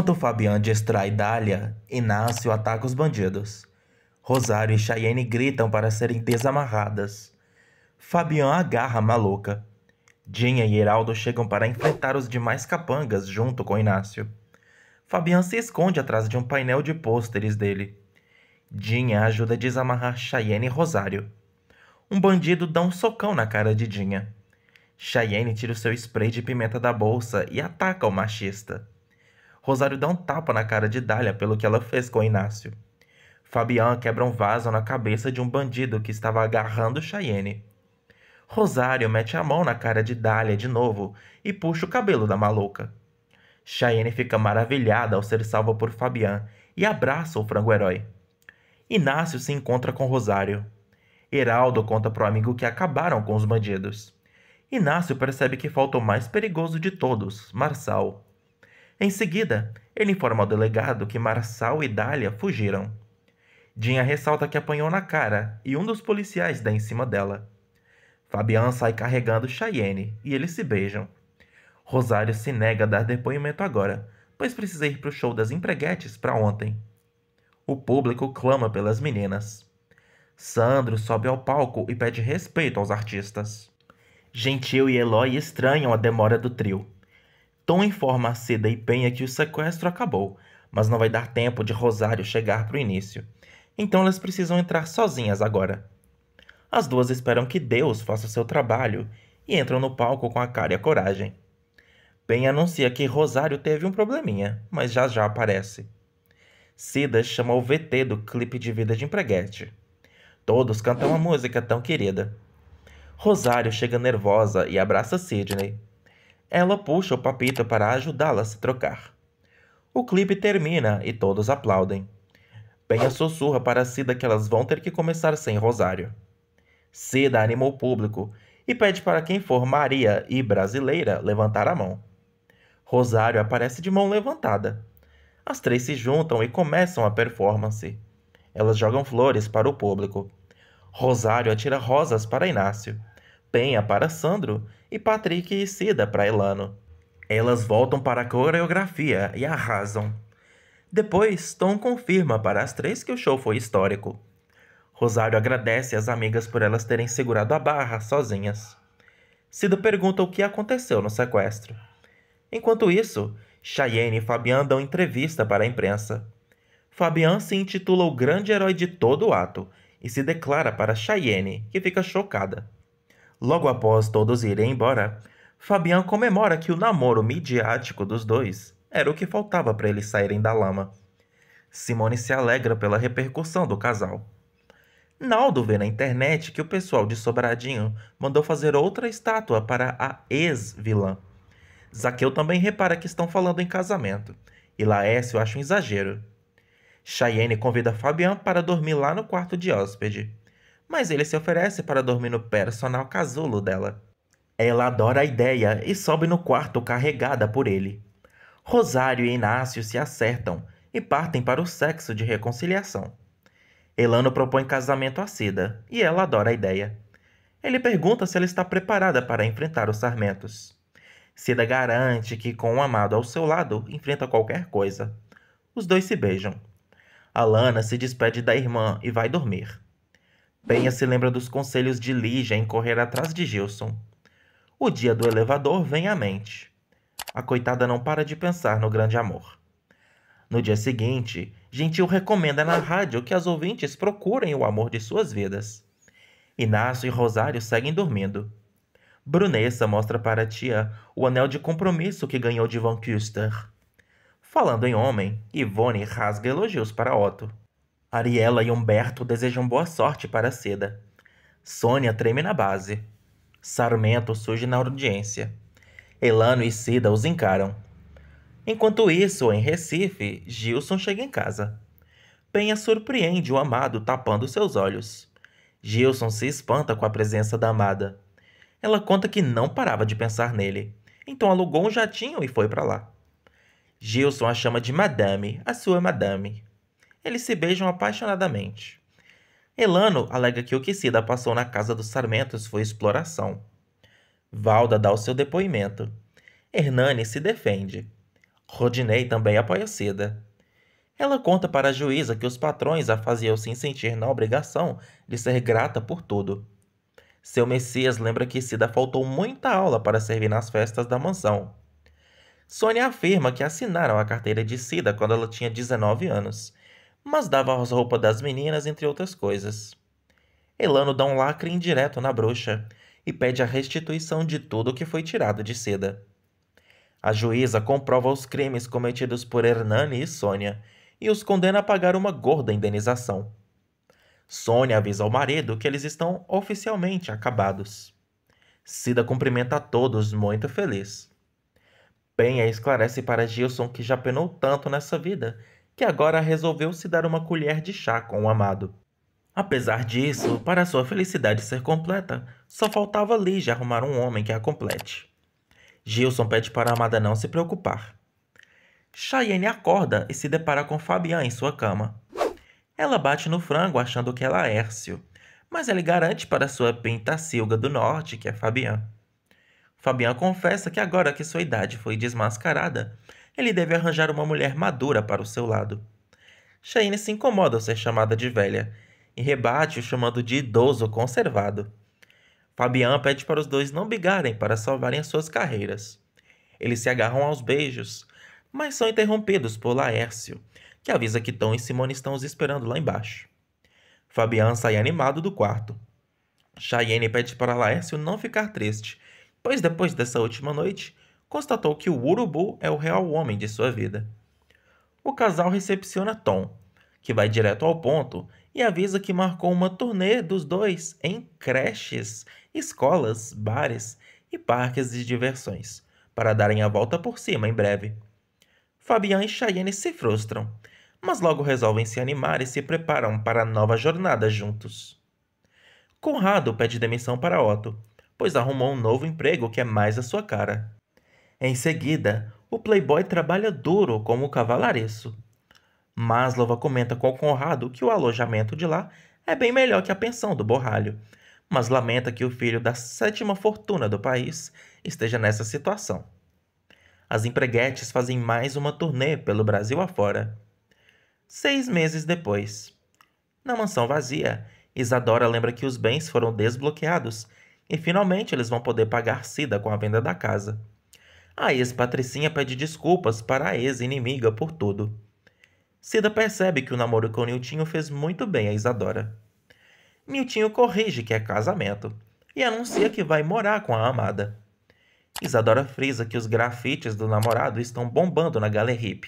Enquanto Fabian distrai Dália, Inácio ataca os bandidos. Rosário e Cheyenne gritam para serem desamarradas. Fabian agarra a maluca. Dinha e Heraldo chegam para enfrentar os demais capangas junto com Inácio. Fabian se esconde atrás de um painel de pôsteres dele. Dinha ajuda a desamarrar Cheyenne e Rosário. Um bandido dá um socão na cara de Dinha. Cheyenne tira o seu spray de pimenta da bolsa e ataca o machista. Rosário dá um tapa na cara de Dália pelo que ela fez com Inácio. Fabian quebra um vaso na cabeça de um bandido que estava agarrando Cheyenne. Rosário mete a mão na cara de Dália de novo e puxa o cabelo da maluca. Cheyenne fica maravilhada ao ser salva por Fabian e abraça o frango-herói. Inácio se encontra com Rosário. Heraldo conta pro amigo que acabaram com os bandidos. Inácio percebe que falta o mais perigoso de todos, Marçal. Em seguida, ele informa ao delegado que Marçal e Dália fugiram. Dinha ressalta que apanhou na cara e um dos policiais dá em cima dela. Fabian sai carregando Cheyenne e eles se beijam. Rosário se nega a dar depoimento agora, pois precisa ir para o show das empreguetes para ontem. O público clama pelas meninas. Sandro sobe ao palco e pede respeito aos artistas. Gentil e Eloy estranham a demora do trio, Tom informa a Seda e Penha que o sequestro acabou, mas não vai dar tempo de Rosário chegar para o início. Então elas precisam entrar sozinhas agora. As duas esperam que Deus faça seu trabalho e entram no palco com a cara e a coragem. Penha anuncia que Rosário teve um probleminha, mas já já aparece. Cida chama o VT do clipe de Vida de Empreguete. Todos cantam a música tão querida. Rosário chega nervosa e abraça Sidney. Ela puxa o papito para ajudá-la a se trocar. O clipe termina e todos aplaudem. Penha sussurra para Cida que elas vão ter que começar sem Rosário. Cida anima o público e pede para quem for Maria e brasileira levantar a mão. Rosário aparece de mão levantada. As três se juntam e começam a performance. Elas jogam flores para o público. Rosário atira rosas para Inácio, Penha para Sandro e Patrick Sida para Elano. Elas voltam para a coreografia e arrasam. Depois, Tom confirma para as três que o show foi histórico. Rosário agradece às amigas por elas terem segurado a barra sozinhas. Cida pergunta o que aconteceu no sequestro. Enquanto isso, Cheyenne e Fabian dão entrevista para a imprensa. Fabian se intitula o grande herói de todo o ato e se declara para Cheyenne, que fica chocada. Logo após todos irem embora, Fabian comemora que o namoro midiático dos dois era o que faltava para eles saírem da lama. Simone se alegra pela repercussão do casal. Naldo vê na internet que o pessoal de Sobradinho mandou fazer outra estátua para a ex-vilã. Zaqueu também repara que estão falando em casamento, e Laércio acha um exagero. Cheyenne convida Fabian para dormir lá no quarto de hóspede mas ele se oferece para dormir no personal casulo dela. Ela adora a ideia e sobe no quarto carregada por ele. Rosário e Inácio se acertam e partem para o sexo de reconciliação. Elano propõe casamento a Cida e ela adora a ideia. Ele pergunta se ela está preparada para enfrentar os sarmentos. Cida garante que, com o um amado ao seu lado, enfrenta qualquer coisa. Os dois se beijam. Alana se despede da irmã e vai dormir. Penha se lembra dos conselhos de Lígia em correr atrás de Gilson. O dia do elevador vem à mente. A coitada não para de pensar no grande amor. No dia seguinte, Gentil recomenda na rádio que as ouvintes procurem o amor de suas vidas. Inácio e Rosário seguem dormindo. Brunessa mostra para a tia o anel de compromisso que ganhou de Van Kuster. Falando em homem, Ivone rasga elogios para Otto. Ariela e Humberto desejam boa sorte para Seda. Sônia treme na base. Sarmento surge na audiência. Elano e Cida os encaram. Enquanto isso, em Recife, Gilson chega em casa. Penha surpreende o amado tapando seus olhos. Gilson se espanta com a presença da amada. Ela conta que não parava de pensar nele, então alugou um jatinho e foi para lá. Gilson a chama de Madame, a sua Madame. Eles se beijam apaixonadamente. Elano alega que o que Cida passou na casa dos Sarmentos foi exploração. Valda dá o seu depoimento. Hernani se defende. Rodinei também apoia Cida. Ela conta para a juíza que os patrões a faziam se sentir na obrigação de ser grata por tudo. Seu Messias lembra que Cida faltou muita aula para servir nas festas da mansão. Sônia afirma que assinaram a carteira de Cida quando ela tinha 19 anos mas dava as roupas das meninas, entre outras coisas. Elano dá um lacre indireto na bruxa e pede a restituição de tudo o que foi tirado de Seda. A juíza comprova os crimes cometidos por Hernani e Sônia e os condena a pagar uma gorda indenização. Sônia avisa ao marido que eles estão oficialmente acabados. Cida cumprimenta a todos muito feliz. Penha esclarece para Gilson que já penou tanto nessa vida que agora resolveu se dar uma colher de chá com o amado. Apesar disso, para sua felicidade ser completa, só faltava Lige arrumar um homem que a complete. Gilson pede para a amada não se preocupar. Cheyenne acorda e se depara com Fabian em sua cama. Ela bate no frango achando que ela é Hércio, mas ele garante para sua pentacilga do norte que é Fabian. Fabian confessa que agora que sua idade foi desmascarada, ele deve arranjar uma mulher madura para o seu lado. Shane se incomoda ao ser chamada de velha e rebate o chamando de idoso conservado. Fabian pede para os dois não brigarem para salvarem suas carreiras. Eles se agarram aos beijos, mas são interrompidos por Laércio, que avisa que Tom e Simone estão os esperando lá embaixo. Fabian sai animado do quarto. Cheyenne pede para Laércio não ficar triste, pois depois dessa última noite, constatou que o urubu é o real homem de sua vida. O casal recepciona Tom, que vai direto ao ponto e avisa que marcou uma turnê dos dois em creches, escolas, bares e parques de diversões, para darem a volta por cima em breve. Fabian e Cheyenne se frustram, mas logo resolvem se animar e se preparam para a nova jornada juntos. Conrado pede demissão para Otto, pois arrumou um novo emprego que é mais a sua cara. Em seguida, o playboy trabalha duro como cavalareço. Maslova comenta com Conrado que o alojamento de lá é bem melhor que a pensão do borralho, mas lamenta que o filho da sétima fortuna do país esteja nessa situação. As empreguetes fazem mais uma turnê pelo Brasil afora. Seis meses depois. Na mansão vazia, Isadora lembra que os bens foram desbloqueados e finalmente eles vão poder pagar Sida com a venda da casa. A ex-patricinha pede desculpas para a ex-inimiga por tudo. Cida percebe que o namoro com Niltinho fez muito bem a Isadora. Niltinho corrige que é casamento e anuncia que vai morar com a amada. Isadora frisa que os grafites do namorado estão bombando na Galerip.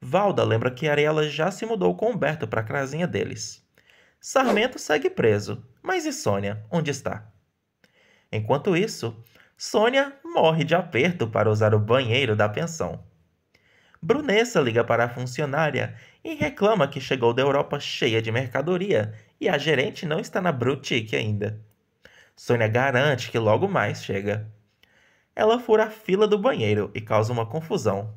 Valda lembra que Ariela já se mudou com Humberto para a casinha deles. Sarmento segue preso, mas e Sônia, onde está? Enquanto isso, Sônia morre de aperto para usar o banheiro da pensão. Brunessa liga para a funcionária e reclama que chegou da Europa cheia de mercadoria e a gerente não está na boutique ainda. Sônia garante que logo mais chega. Ela fura a fila do banheiro e causa uma confusão.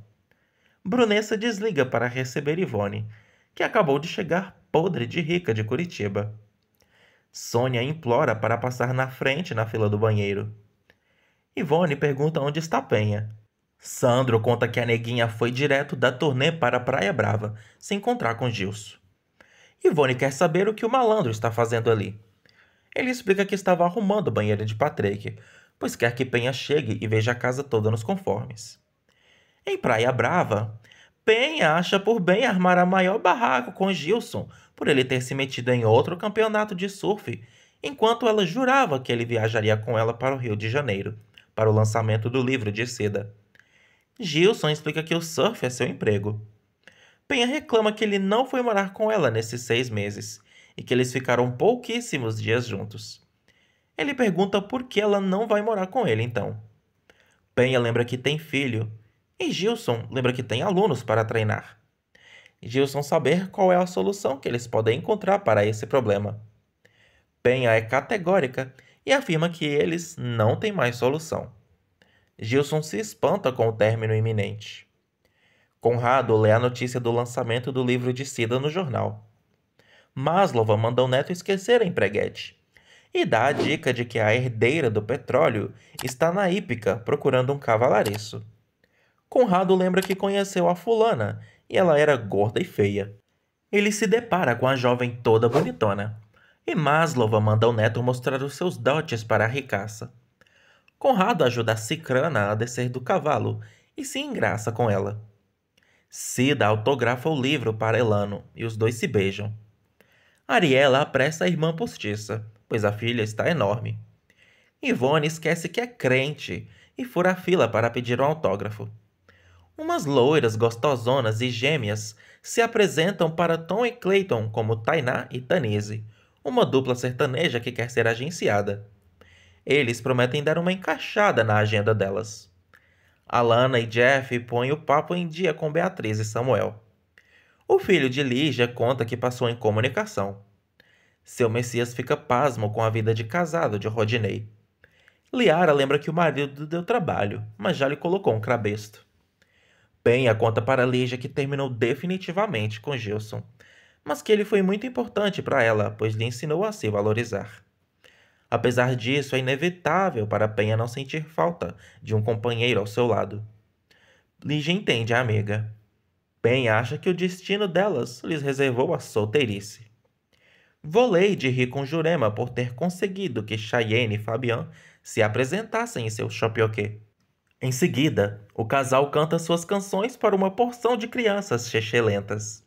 Brunessa desliga para receber Ivone, que acabou de chegar podre de rica de Curitiba. Sônia implora para passar na frente na fila do banheiro. Ivone pergunta onde está Penha. Sandro conta que a neguinha foi direto da turnê para Praia Brava, se encontrar com Gilson. Ivone quer saber o que o malandro está fazendo ali. Ele explica que estava arrumando o banheiro de Patrick, pois quer que Penha chegue e veja a casa toda nos conformes. Em Praia Brava, Penha acha por bem armar a maior barraco com Gilson por ele ter se metido em outro campeonato de surf, enquanto ela jurava que ele viajaria com ela para o Rio de Janeiro para o lançamento do livro de seda. Gilson explica que o surf é seu emprego. Penha reclama que ele não foi morar com ela nesses seis meses e que eles ficaram pouquíssimos dias juntos. Ele pergunta por que ela não vai morar com ele então. Penha lembra que tem filho e Gilson lembra que tem alunos para treinar. Gilson saber qual é a solução que eles podem encontrar para esse problema. Penha é categórica e afirma que eles não têm mais solução. Gilson se espanta com o término iminente. Conrado lê a notícia do lançamento do livro de Sida no jornal. Maslova manda o neto esquecer a empreguete e dá a dica de que a herdeira do petróleo está na hípica procurando um cavalareço. Conrado lembra que conheceu a fulana e ela era gorda e feia. Ele se depara com a jovem toda bonitona, e Maslova manda o neto mostrar os seus dotes para a ricaça. Conrado ajuda a Cicrana a descer do cavalo e se engraça com ela. Cida autografa o livro para Elano e os dois se beijam. Ariela apressa a irmã postiça, pois a filha está enorme. Ivone esquece que é crente e fura a fila para pedir um autógrafo. Umas loiras gostosonas e gêmeas se apresentam para Tom e Clayton como Tainá e Tanise, uma dupla sertaneja que quer ser agenciada. Eles prometem dar uma encaixada na agenda delas. Alana e Jeff põem o papo em dia com Beatriz e Samuel. O filho de Lígia conta que passou em comunicação. Seu Messias fica pasmo com a vida de casado de Rodinei. Liara lembra que o marido deu trabalho, mas já lhe colocou um crabesto. Penha conta para Lígia que terminou definitivamente com Gilson, mas que ele foi muito importante para ela, pois lhe ensinou a se valorizar. Apesar disso, é inevitável para Penha não sentir falta de um companheiro ao seu lado. Lígia entende a amiga. Penha acha que o destino delas lhes reservou a solteirice. Volei de rir com Jurema por ter conseguido que Cheyenne e Fabian se apresentassem em seu chapioquê. Em seguida, o casal canta suas canções para uma porção de crianças chechelentas.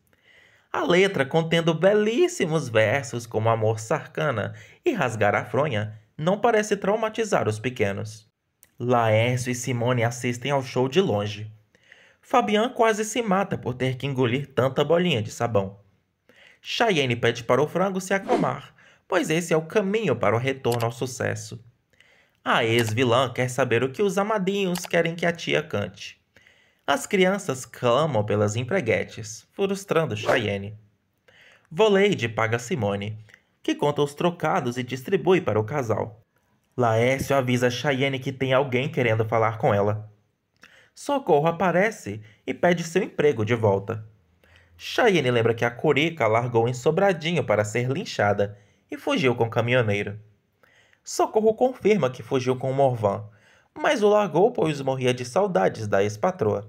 A letra, contendo belíssimos versos como amor sarcana e rasgar a fronha, não parece traumatizar os pequenos. Laércio e Simone assistem ao show de longe. Fabian quase se mata por ter que engolir tanta bolinha de sabão. Cheyenne pede para o frango se acalmar, pois esse é o caminho para o retorno ao sucesso. A ex-vilã quer saber o que os amadinhos querem que a tia cante. As crianças clamam pelas empreguetes, frustrando Cheyenne. Voleide paga Simone, que conta os trocados e distribui para o casal. Laércio avisa Cheyenne que tem alguém querendo falar com ela. Socorro aparece e pede seu emprego de volta. Cheyenne lembra que a curica largou em Sobradinho para ser linchada e fugiu com o caminhoneiro. Socorro confirma que fugiu com o Morvan, mas o largou pois morria de saudades da ex-patroa.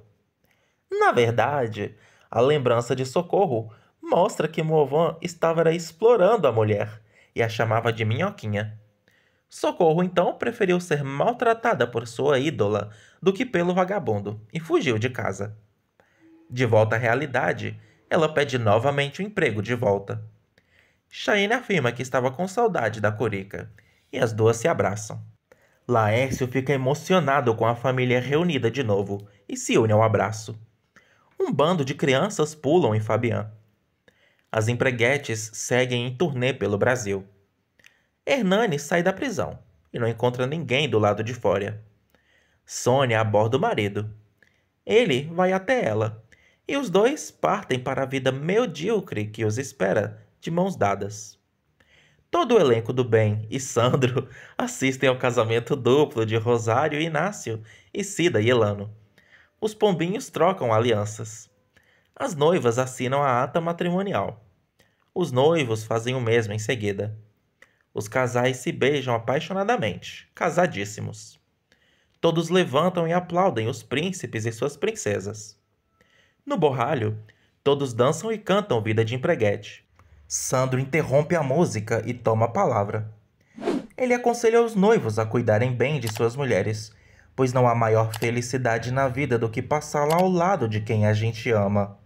Na verdade, a lembrança de socorro mostra que Movan estava explorando a mulher e a chamava de minhoquinha. Socorro então preferiu ser maltratada por sua ídola do que pelo vagabundo e fugiu de casa. De volta à realidade, ela pede novamente o emprego de volta. Cheyenne afirma que estava com saudade da Corica e as duas se abraçam. Laércio fica emocionado com a família reunida de novo e se une ao abraço um bando de crianças pulam em Fabian. As empreguetes seguem em turnê pelo Brasil. Hernani sai da prisão e não encontra ninguém do lado de fora. Sônia aborda o marido. Ele vai até ela e os dois partem para a vida medíocre que os espera de mãos dadas. Todo o elenco do Bem e Sandro assistem ao casamento duplo de Rosário e Inácio e Cida e Elano os pombinhos trocam alianças. As noivas assinam a ata matrimonial. Os noivos fazem o mesmo em seguida. Os casais se beijam apaixonadamente, casadíssimos. Todos levantam e aplaudem os príncipes e suas princesas. No borralho, todos dançam e cantam Vida de Empreguete. Sandro interrompe a música e toma a palavra. Ele aconselha os noivos a cuidarem bem de suas mulheres pois não há maior felicidade na vida do que passá-la ao lado de quem a gente ama.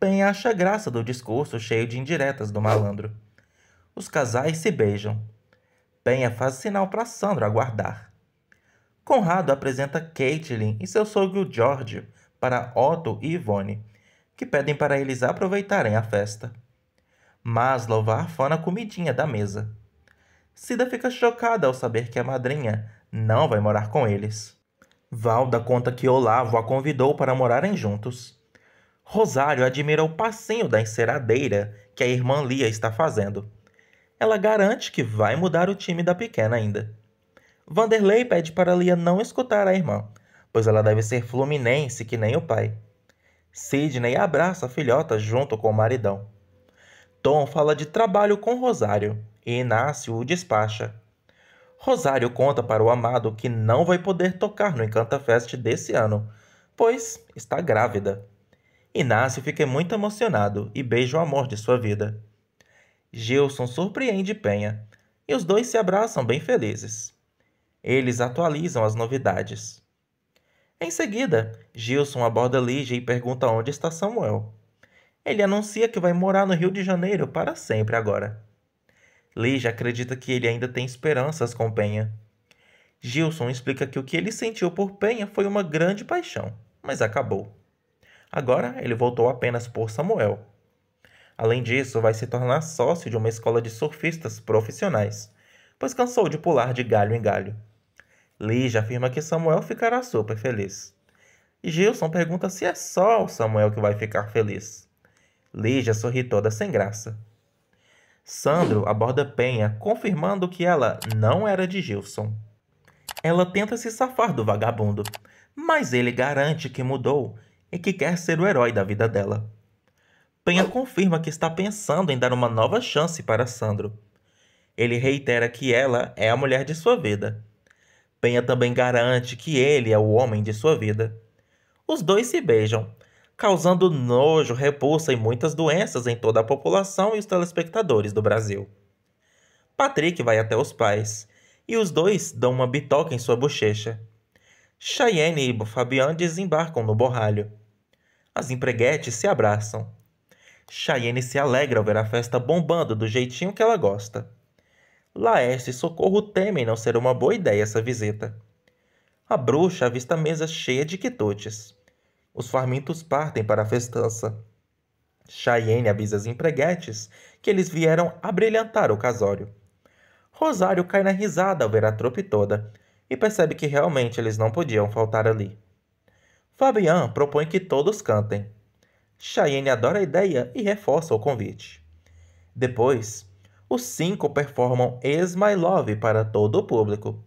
Penha acha graça do discurso cheio de indiretas do malandro. Os casais se beijam. Penha é faz sinal para Sandro aguardar. Conrado apresenta Caitlin e seu sogro George para Otto e Yvonne, que pedem para eles aproveitarem a festa. Maslow arfana a comidinha da mesa. Cida fica chocada ao saber que a madrinha não vai morar com eles. Valda conta que Olavo a convidou para morarem juntos. Rosário admira o passinho da enceradeira que a irmã Lia está fazendo. Ela garante que vai mudar o time da pequena ainda. Vanderlei pede para Lia não escutar a irmã, pois ela deve ser fluminense que nem o pai. Sidney abraça a filhota junto com o maridão. Tom fala de trabalho com Rosário e Inácio o despacha. Rosário conta para o amado que não vai poder tocar no Encantafest desse ano, pois está grávida. Inácio fica muito emocionado e beija o amor de sua vida. Gilson surpreende Penha e os dois se abraçam bem felizes. Eles atualizam as novidades. Em seguida, Gilson aborda Lígia e pergunta onde está Samuel. Ele anuncia que vai morar no Rio de Janeiro para sempre agora. Leija acredita que ele ainda tem esperanças com Penha. Gilson explica que o que ele sentiu por Penha foi uma grande paixão, mas acabou. Agora ele voltou apenas por Samuel. Além disso, vai se tornar sócio de uma escola de surfistas profissionais, pois cansou de pular de galho em galho. Leija afirma que Samuel ficará super feliz. Gilson pergunta se é só o Samuel que vai ficar feliz. Leija sorri toda sem graça. Sandro aborda Penha, confirmando que ela não era de Gilson. Ela tenta se safar do vagabundo, mas ele garante que mudou e que quer ser o herói da vida dela. Penha confirma que está pensando em dar uma nova chance para Sandro. Ele reitera que ela é a mulher de sua vida. Penha também garante que ele é o homem de sua vida. Os dois se beijam, causando nojo, repulsa e muitas doenças em toda a população e os telespectadores do Brasil. Patrick vai até os pais e os dois dão uma bitoca em sua bochecha. Cheyenne e Fabian desembarcam no borralho. As empreguetes se abraçam. Cheyenne se alegra ao ver a festa bombando do jeitinho que ela gosta. Laércio e Socorro temem não ser uma boa ideia essa visita. A bruxa avista a mesa cheia de quitutes. Os farmintos partem para a festança. Cheyenne avisa as empreguetes que eles vieram abrilhantar o casório. Rosário cai na risada ao ver a trupe toda e percebe que realmente eles não podiam faltar ali. Fabian propõe que todos cantem. Cheyenne adora a ideia e reforça o convite. Depois, os cinco performam Is My Love para todo o público.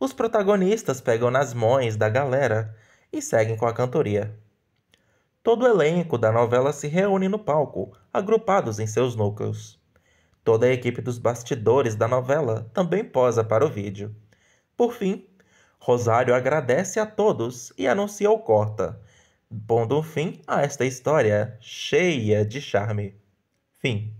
Os protagonistas pegam nas mães da galera e seguem com a cantoria. Todo o elenco da novela se reúne no palco, agrupados em seus núcleos. Toda a equipe dos bastidores da novela também posa para o vídeo. Por fim, Rosário agradece a todos e anuncia o corta, pondo um fim a esta história cheia de charme. Fim.